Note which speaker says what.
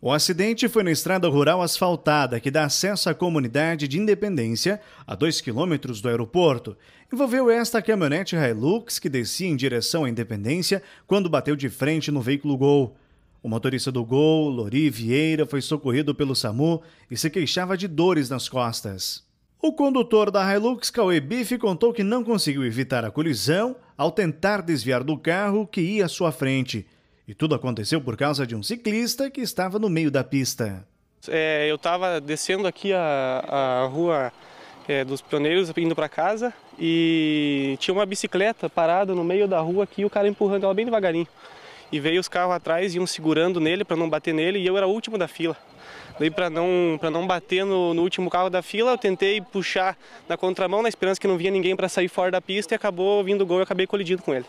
Speaker 1: O acidente foi na estrada rural asfaltada que dá acesso à comunidade de Independência, a 2 quilômetros do aeroporto. Envolveu esta caminhonete Hilux que descia em direção à Independência quando bateu de frente no veículo Gol. O motorista do Gol, Lori Vieira, foi socorrido pelo SAMU e se queixava de dores nas costas. O condutor da Hilux, Cauê Bife, contou que não conseguiu evitar a colisão ao tentar desviar do carro que ia à sua frente. E tudo aconteceu por causa de um ciclista que estava no
Speaker 2: meio da pista.
Speaker 3: É, eu estava descendo aqui a, a rua é, dos pioneiros, indo para casa, e tinha uma bicicleta parada no meio da rua aqui, o cara empurrando ela bem devagarinho. E veio os carros atrás, iam segurando nele para não bater nele, e eu era o último da fila. Daí para não para não bater no, no, último carro da fila, eu tentei puxar na contramão na esperança que não vinha ninguém para sair fora da pista e acabou vindo o gol e acabei colidindo com ele.